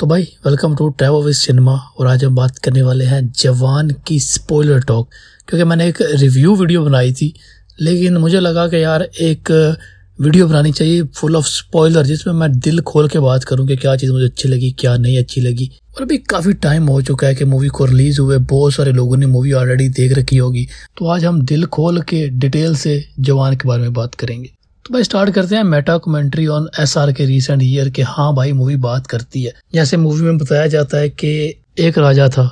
तो भाई welcome to with cinema और आज हम बात करने वाले हैं जवान की स्पॉइलर टॉक क्योंकि मैंने एक रिव्यू वीडियो बनाई थी लेकिन मुझे लगा कि यार एक वीडियो बनानी चाहिए फुल ऑफ स्पॉइलर जिसमें मैं दिल खोल के बात करूं कि क्या चीज़ मुझे अच्छी लगी क्या नहीं अच्छी लगी और अभी काफ़ी टाइम हो चुका है कि मूवी को रिलीज़ हुए बहुत सारे लोगों ने मूवी ऑलरेडी देख रखी होगी तो आज हम दिल खोल के डिटेल से जवान के बारे में बात करेंगे तो भाई स्टार्ट करते हैं meta commentary on S R K recent year के हाँ भाई मूवी बात करती है जैसे मूवी में बताया जाता है कि एक राजा था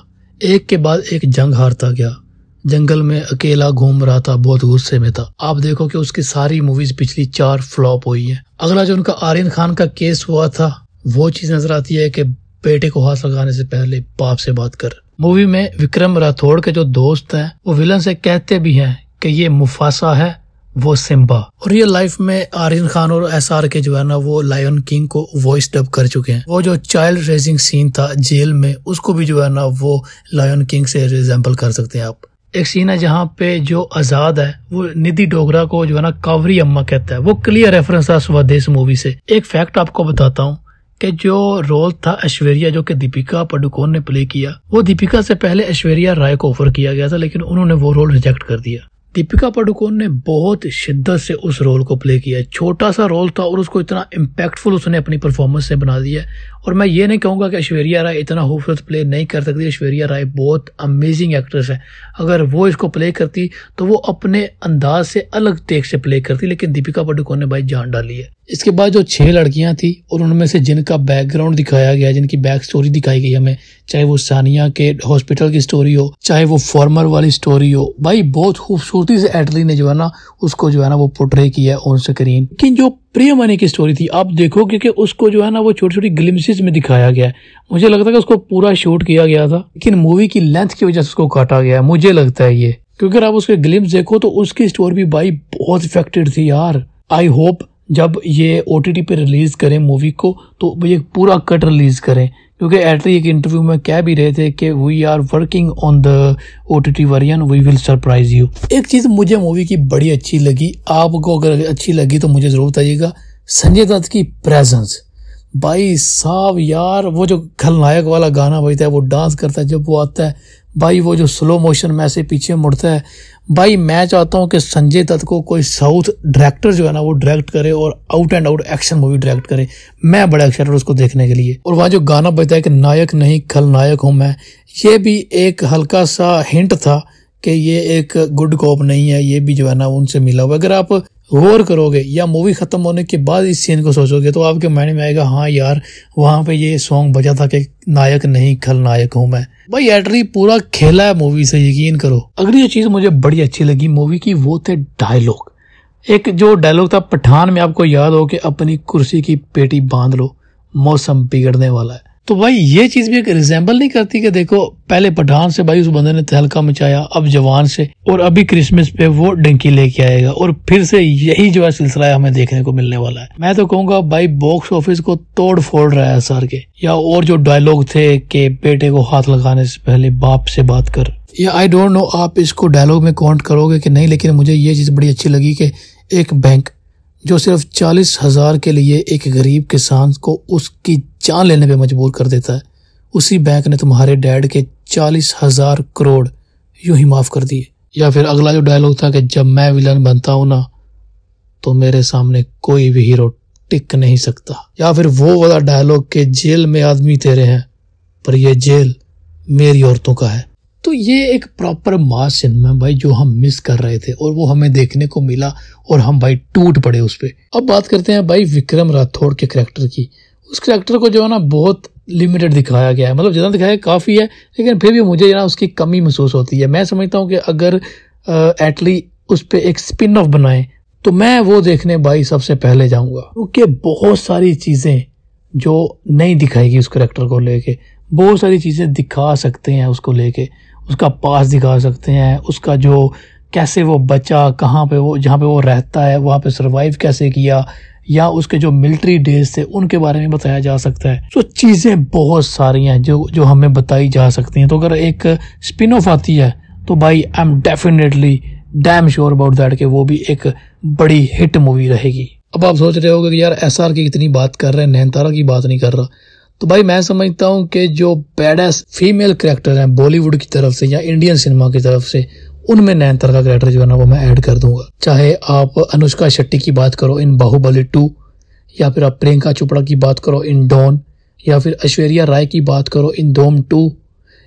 एक के बाद एक जंग हारता गया जंगल में अकेला घूम रहा था बहुत गुस्से में था आप देखो कि उसकी सारी मूवीज पिछली चार फ्लॉप हुई है अगला जो उनका आर्यन खान का केस हुआ था वो चीज नजर आती है कि बेटे को हाथ लगाने से पहले बाप से बात कर मूवी में विक्रम राठौड़ के जो दोस्त हैं वो विलन से कहते भी हैं कि ये मुफासा है वो सिम्बा और ये लाइफ में आर्यन खान और एस आर के जो है ना वो लायन किंग को वॉइस डब कर चुके हैं वो जो चाइल्ड रेजिंग सीन था जेल में उसको भी जो है ना वो लायन किंग से एग्जाम्पल कर सकते हैं आप एक सीन है जहाँ पे जो आजाद है वो निधि डोगरा को जो है ना कावरी अम्मा कहता है वो क्लियर रेफरेंस था स्वदेश मूवी से एक फैक्ट आपको बताता हूँ कि जो रोल था ऐश्वर्या जो कि दीपिका पडुकोन ने प्ले किया वो दीपिका से पहले ऐश्वर्या राय को ऑफर किया गया था लेकिन उन्होंने वो रोल रिजेक्ट कर दिया दीपिका पाडुकोण ने बहुत शिद्दत से उस रोल को प्ले किया है छोटा सा रोल था और उसको इतना इम्पैक्टफुल उसने अपनी परफॉर्मेंस से बना दिया और मैं ये नहीं कहूँगा कि ऐश्वर्या राय इतना खूबसूरत प्ले नहीं कर सकती ऐश्वर्या राय बहुत अमेजिंग एक्ट्रेस है अगर वो इसको प्ले करती तो वो अपने अंदाज से अलग टेक से प्ले करती लेकिन दीपिका पडुकोन ने भाई जान डाली है इसके बाद जो छह लड़कियां थी और उनमें से जिनका बैकग्राउंड दिखाया गया जिनकी बैक स्टोरी दिखाई गई हमें चाहे वो सानिया के हॉस्पिटल की स्टोरी हो चाहे वो फॉर्मर वाली स्टोरी हो भाई बहुत खूबसूरती से एटली ने जो है ना उसको जो है ना वो पोट्रे किया ऑन स्क्रीन लेकिन जो प्रिय मनी की स्टोरी थी आप देखोगे क्योंकि उसको जो है ना वो छोटी छोटी ग्लिम्सिस में दिखाया गया है मुझे लगता है कि उसको पूरा शूट किया गया था लेकिन मूवी की लेंथ की वजह से उसको काटा गया है मुझे लगता है ये क्योंकि अगर आप उसके ग्लिम्स देखो तो उसकी स्टोरी भी भाई बहुत इफेक्टेड थी यार आई होप जब ये ओ टी पे रिलीज़ करें मूवी को तो ये पूरा कट रिलीज़ करें क्योंकि एटली एक इंटरव्यू में कह भी रहे थे कि we are working on the O T T version we will surprise you एक चीज़ मुझे मूवी की बड़ी अच्छी लगी आपको अगर अच्छी लगी तो मुझे ज़रूर बताइएगा संजय दत्त की प्रेजेंस भाई साहब यार वो जो खलनायक वाला गाना बजता है वो डांस करता है जब वो आता है भाई वो जो स्लो मोशन में ऐसे पीछे मुड़ता है भाई मैं चाहता हूँ कि संजय दत्त को कोई साउथ डायरेक्टर जो है ना वो डायरेक्ट करे और out and out action movie direct करे मैं बड़ा एक्साइटेड उसको देखने के लिए और वहाँ जो गाना बजता है कि नायक नहीं नायक हूँ मैं ये भी एक हल्का सा हिंट था कि ये एक गुड कॉप नहीं है ये भी जो है ना उनसे मिला हुआ अगर आप गौर करोगे या मूवी ख़त्म होने के बाद इस सीन को सोचोगे तो आपके माइंड में आएगा हाँ यार वहाँ पे ये सॉन्ग बजा था कि नायक नहीं खल नायक हूँ मैं भाई एटरी पूरा खेला है मूवी से यकीन करो अगली चीज़ मुझे बड़ी अच्छी लगी मूवी की वो थे डायलॉग एक जो डायलॉग था पठान में आपको याद हो कि अपनी कुर्सी की पेटी बांध लो मौसम बिगड़ने वाला है तो भाई ये चीज भी एक रिजेंबल नहीं करती कि देखो पहले पठान से भाई उस बंदे ने तहलका मचाया अब जवान से और अभी क्रिसमस पे वो डंकी लेके आएगा और फिर से यही जो है सिलसिला हमें देखने को मिलने वाला है मैं तो कहूंगा भाई बॉक्स ऑफिस को तोड़ फोड़ रहा है सर के या और जो डायलॉग थे के बेटे को हाथ लगाने से पहले बाप से बात कर या आई डोंट नो आप इसको डायलॉग में काउंट करोगे कि नहीं लेकिन मुझे ये चीज बड़ी अच्छी लगी कि एक बैंक जो सिर्फ चालीस हज़ार के लिए एक गरीब किसान को उसकी जान लेने पर मजबूर कर देता है उसी बैंक ने तुम्हारे डैड के चालीस हज़ार करोड़ यूं ही माफ़ कर दिए या फिर अगला जो डायलॉग था कि जब मैं विलन बनता हूँ ना तो मेरे सामने कोई भी हीरो टिक नहीं सकता या फिर वो वाला डायलॉग के जेल में आदमी तेरे हैं पर यह जेल मेरी औरतों का है तो ये एक प्रॉपर मास सिनेमा भाई जो हम मिस कर रहे थे और वो हमें देखने को मिला और हम भाई टूट पड़े उस पर अब बात करते हैं भाई विक्रम राठौड़ के करेक्टर की उस करेक्टर को जो है ना बहुत लिमिटेड दिखाया गया है मतलब जितना दिखाया काफ़ी है लेकिन फिर भी मुझे ना उसकी कमी महसूस होती है मैं समझता हूँ कि अगर एटली उस पर एक स्पिन ऑफ बनाए तो मैं वो देखने भाई सबसे पहले जाऊँगा क्योंकि बहुत सारी चीज़ें जो नहीं दिखाएगी उस करेक्टर को लेके बहुत सारी चीज़ें दिखा सकते हैं उसको लेके उसका पास दिखा सकते हैं उसका जो कैसे वो बचा कहाँ पे वो जहाँ पे वो रहता है वहाँ पे सरवाइव कैसे किया या उसके जो मिलिट्री डेज थे उनके बारे में बताया जा सकता है तो चीज़ें बहुत सारी हैं जो जो हमें बताई जा सकती हैं तो अगर एक स्पिन ऑफ आती है तो भाई I am definitely damn sure about that कि वो भी एक बड़ी हिट मूवी रहेगी अब आप सोच रहे होगे कि यार एस की इतनी बात कर रहे हैं नैनतारा की बात नहीं कर रहा तो भाई मैं समझता हूँ कि जो बैडेस फीमेल करेक्टर हैं बॉलीवुड की तरफ से या इंडियन सिनेमा की तरफ से उनमें तरह का करेक्टर जो है ना वो मैं ऐड कर दूंगा चाहे आप अनुष्का शेट्टी की बात करो इन बाहुबली टू या फिर आप प्रियंका चोपड़ा की बात करो इन डॉन या फिर ऐश्वर्या राय की बात करो इन दोम टू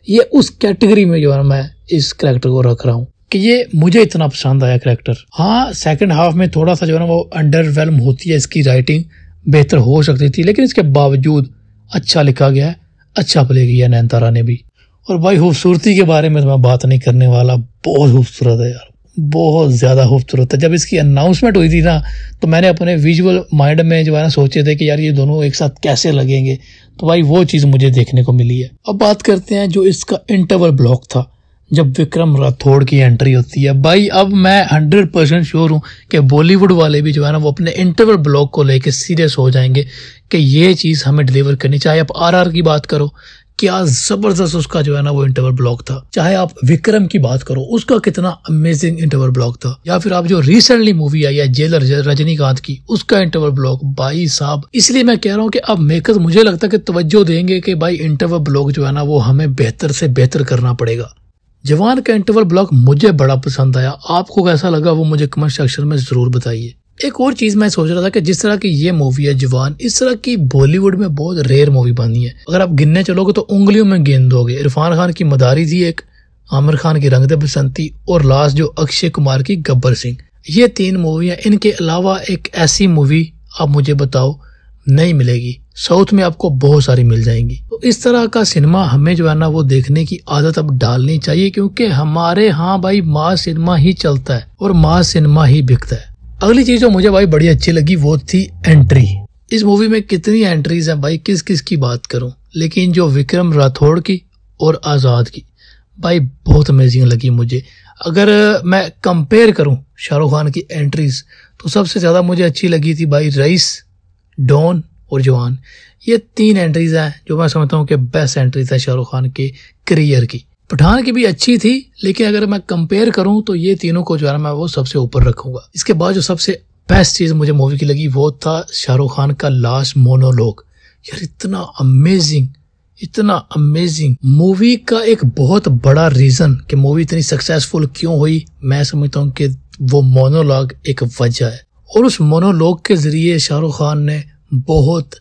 ये उस कैटेगरी में जो है ना मैं इस करेक्टर को रख रहा हूँ कि ये मुझे इतना पसंद आया करेक्टर हाँ सेकंड हाफ में थोड़ा सा जो है ना वो अंडरवेलम होती है इसकी राइटिंग बेहतर हो सकती थी लेकिन इसके बावजूद अच्छा लिखा गया है अच्छा प्ले किया नैनतारा ने भी और भाई खूबसूरती के बारे में तो मैं बात नहीं करने वाला बहुत खूबसूरत है यार बहुत ज़्यादा खूबसूरत है जब इसकी अनाउंसमेंट हुई थी ना तो मैंने अपने विजुअल माइंड में जो है ना सोचे थे कि यार ये दोनों एक साथ कैसे लगेंगे तो भाई वो चीज़ मुझे देखने को मिली है अब बात करते हैं जो इसका इंटरवल ब्लॉक था जब विक्रम राठौड़ की एंट्री होती है भाई अब मैं हंड्रेड परसेंट श्योर हूँ कि बॉलीवुड वाले भी जो है ना वो अपने इंटरवल ब्लॉक को लेकर सीरियस हो जाएंगे कि ये चीज़ हमें डिलीवर करनी चाहे आप आर की बात करो क्या ज़बरदस्त उसका जो है ना वो इंटरवल ब्लॉक था चाहे आप विक्रम की बात करो उसका कितना अमेजिंग इंटरवल ब्लॉक था या फिर आप जो रिसेंटली मूवी आई है जेलर रजनीकांत की उसका इंटरवल ब्लॉक भाई साहब इसलिए मैं कह रहा हूँ कि अब मेकर्स मुझे लगता है कि तवज्जो देंगे कि भाई इंटरवल ब्लॉक जो है ना वो हमें बेहतर से बेहतर करना पड़ेगा जवान का इंटरवल ब्लॉक मुझे बड़ा पसंद आया आपको कैसा लगा वो मुझे कमेंट सेक्शन में ज़रूर बताइए एक और चीज़ मैं सोच रहा था कि जिस तरह की ये मूवी है जवान इस तरह की बॉलीवुड में बहुत रेयर मूवी बनी है अगर आप गिनने चलोगे तो उंगलियों में गिन दोगे इरफान खान की मदारी थी एक आमिर खान की रंगदे बसंती और लास्ट जो अक्षय कुमार की गब्बर सिंह ये तीन मूवियां इनके अलावा एक ऐसी मूवी आप मुझे बताओ नहीं मिलेगी साउथ में आपको बहुत सारी मिल जाएंगी तो इस तरह का सिनेमा हमें जो है ना वो देखने की आदत अब डालनी चाहिए क्योंकि हमारे यहाँ भाई माँ सिनेमा ही चलता है और माँ सिनेमा ही बिकता है अगली चीज जो मुझे भाई बड़ी अच्छी लगी वो थी एंट्री इस मूवी में कितनी एंट्रीज हैं भाई किस किस की बात करूं लेकिन जो विक्रम राठौड़ की और आज़ाद की भाई बहुत अमेजिंग लगी मुझे अगर मैं कंपेयर करूं शाहरुख खान की एंट्रीज तो सबसे ज़्यादा मुझे अच्छी लगी थी भाई रईस डॉन और जवान ये तीन एंट्रीज हैं जो मैं समझता हूँ कि बेस्ट एंट्रीज हैं शाहरुख खान के करियर की पठान की भी अच्छी थी लेकिन अगर मैं कंपेयर करूं तो ये तीनों को जो है मैं वो सबसे ऊपर रखूंगा इसके बाद जो सबसे बेस्ट चीज़ मुझे मूवी की लगी वो था शाहरुख खान का लास्ट मोनोलॉग यार इतना अमेजिंग इतना अमेजिंग मूवी का एक बहुत बड़ा रीजन कि मूवी इतनी सक्सेसफुल क्यों हुई मैं समझता हूँ कि वो मोनोलॉग एक वजह है और उस मोनोलॉग के जरिए शाहरुख खान ने बहुत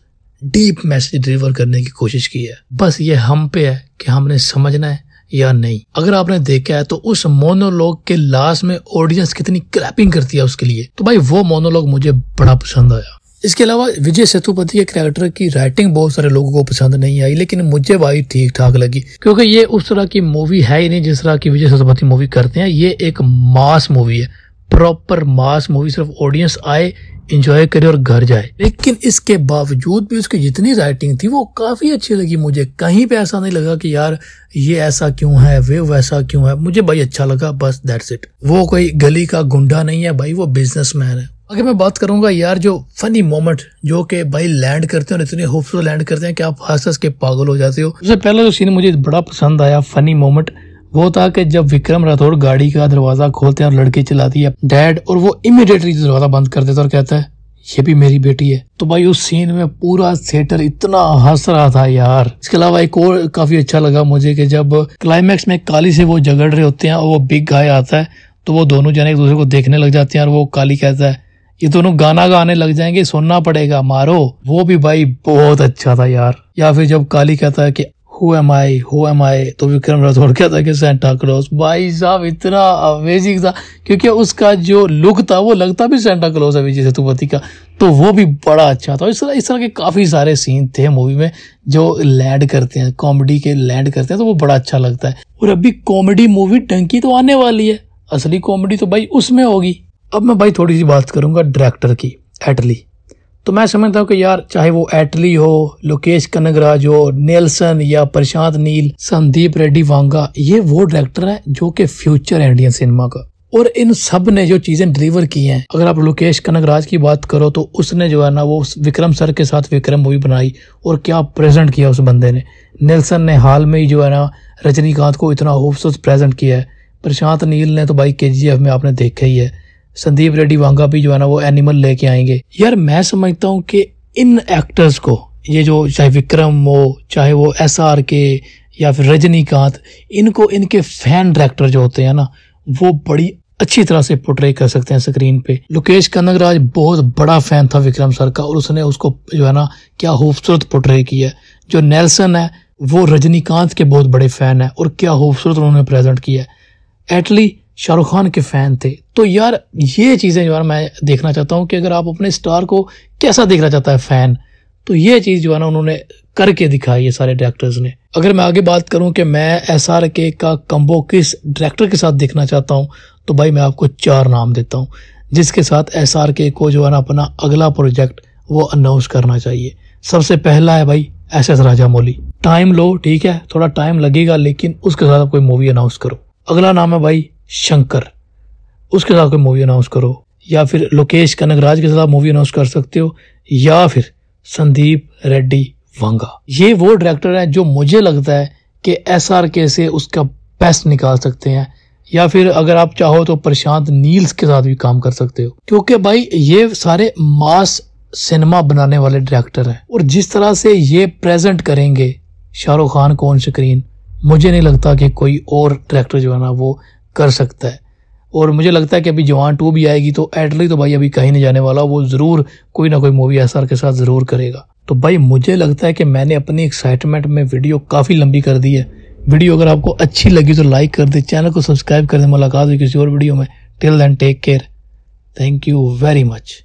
डीप मैसेज डिलीवर करने की कोशिश की है बस ये हम पे है कि हमने समझना है या नहीं अगर आपने देखा है तो उस मोनोलॉग के लास्ट में ऑडियंस कितनी क्लैपिंग करती है उसके लिए तो भाई वो मोनोलॉग मुझे बड़ा पसंद आया इसके अलावा विजय सेतुपति के कैरेक्टर की राइटिंग बहुत सारे लोगों को पसंद नहीं आई लेकिन मुझे भाई ठीक ठाक लगी क्योंकि ये उस तरह की मूवी है ही नहीं जिस तरह की विजय सेतुपति मूवी करते हैं ये एक मास मूवी है प्रॉपर मास मूवी सिर्फ ऑडियंस आए इंजॉय करे और घर जाए लेकिन इसके बावजूद भी उसकी जितनी राइटिंग थी वो काफ़ी अच्छी लगी मुझे कहीं पे ऐसा नहीं लगा कि यार ये ऐसा क्यों है वे वैसा क्यों है मुझे भाई अच्छा लगा बस दैट्स इट वो कोई गली का गुंडा नहीं है भाई वो बिजनेसमैन है आगे मैं बात करूंगा यार जो फनी मोमेंट जो कि भाई लैंड करते हैं और इतने खूबसूरत लैंड करते हैं कि आप हंस हंस के पागल हो जाते हो सबसे पहला जो सीन मुझे बड़ा पसंद आया फनी मोमेंट वो था कि जब विक्रम राठौड़ गाड़ी का दरवाजा खोलते हैं और लड़की चलाती है डैड और वो इमिडिएटली दरवाजा बंद कर देता और कहता है ये भी मेरी बेटी है तो भाई उस सीन में पूरा थिएटर इतना हंस रहा था यार इसके अलावा एक और काफी अच्छा लगा मुझे कि जब क्लाइमैक्स में काली से वो झगड़ रहे होते हैं और वो बिग गाय आता है तो वो दोनों जने एक दूसरे को देखने लग जाते हैं और वो काली कहता है ये दोनों गाना गाने लग जाएंगे सुनना पड़ेगा मारो वो भी भाई बहुत अच्छा था यार या फिर जब काली कहता है कि who am I who am I तो विक्रम राठौड़ क्या था कि सेंटा क्लॉज भाई साहब इतना अमेजिंग था क्योंकि उसका जो लुक था वो लगता भी सेंटा क्लॉज है विजय सेतुपति का तो वो भी बड़ा अच्छा था इस तरह इस तरह के काफ़ी सारे सीन थे मूवी में जो लैंड करते हैं कॉमेडी के लैंड करते हैं तो वो बड़ा अच्छा लगता है और अभी कॉमेडी मूवी टंकी तो आने वाली है असली कॉमेडी तो भाई उसमें होगी अब मैं भाई थोड़ी सी बात करूंगा डायरेक्टर की एटली तो मैं समझता हूँ कि यार चाहे वो एटली हो लोकेश कनगराज हो नेल्सन या प्रशांत नील संदीप रेड्डी वांगा ये वो डायरेक्टर हैं जो कि फ्यूचर है इंडियन सिनेमा का और इन सब ने जो चीजें डिलीवर की हैं अगर आप लोकेश राज की बात करो तो उसने जो है ना वो विक्रम सर के साथ विक्रम मूवी बनाई और क्या प्रेजेंट किया उस बंदे ने नेल्सन ने हाल में ही जो है ना रजनीकांत को इतना खूबसूरत प्रेजेंट किया है प्रशांत नील ने तो भाई के में आपने देखा ही है संदीप रेड्डी वांगा भी जो है ना वो एनिमल लेके आएंगे यार मैं समझता हूँ कि इन एक्टर्स को ये जो चाहे विक्रम हो चाहे वो एस आर के या फिर रजनीकांत इनको इनके फैन डायरेक्टर जो होते हैं ना वो बड़ी अच्छी तरह से पोर्ट्रे कर सकते हैं स्क्रीन पे लोकेश कनगराज बहुत बड़ा फैन था विक्रम सर का और उसने उसको जो है ना क्या खूबसूरत पोर्ट्रे किया जो नेल्सन है वो रजनीकांत के बहुत बड़े फैन है और क्या खूबसूरत उन्होंने प्रेजेंट किया है एटली शाहरुख खान के फ़ैन थे तो यार ये चीज़ें जो है मैं देखना चाहता हूँ कि अगर आप अपने स्टार को कैसा देखना चाहता है फ़ैन तो ये चीज़ जो है ना उन्होंने करके दिखाई ये सारे डायरेक्टर्स ने अगर मैं आगे बात करूं कि मैं एस आर के का कम्बो किस डायरेक्टर के साथ देखना चाहता हूं तो भाई मैं आपको चार नाम देता हूं जिसके साथ एस आर के को जो है ना अपना अगला प्रोजेक्ट वो अनाउंस करना चाहिए सबसे पहला है भाई S S Rajamouli time लो ठीक है थोड़ा टाइम लगेगा लेकिन उसके साथ आप कोई मूवी अनाउंस करो अगला नाम है भाई शंकर उसके साथ कोई मूवी अनाउंस करो या फिर लोकेश कनक राज के साथ मूवी अनाउंस कर सकते हो या फिर संदीप रेड्डी वांगा ये वो डायरेक्टर हैं जो मुझे लगता है कि एस आर के से उसका बेस्ट निकाल सकते हैं या फिर अगर आप चाहो तो प्रशांत नील्स के साथ भी काम कर सकते हो क्योंकि भाई ये सारे मास सिनेमा बनाने वाले डायरेक्टर हैं और जिस तरह से ये प्रेजेंट करेंगे शाहरुख खान को ऑन स्क्रीन मुझे नहीं लगता कि कोई और डायरेक्टर जो है ना वो कर सकता है और मुझे लगता है कि अभी जवान टू भी आएगी तो एटली तो भाई अभी कहीं नहीं जाने वाला वो ज़रूर कोई ना कोई मूवी एस के साथ ज़रूर करेगा तो भाई मुझे लगता है कि मैंने अपनी एक्साइटमेंट में वीडियो काफ़ी लंबी कर दी है वीडियो अगर आपको अच्छी लगी तो लाइक कर दे चैनल को सब्सक्राइब कर दे मुलाकात हुई किसी और वीडियो में till then take care thank you very much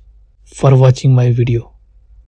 for watching my video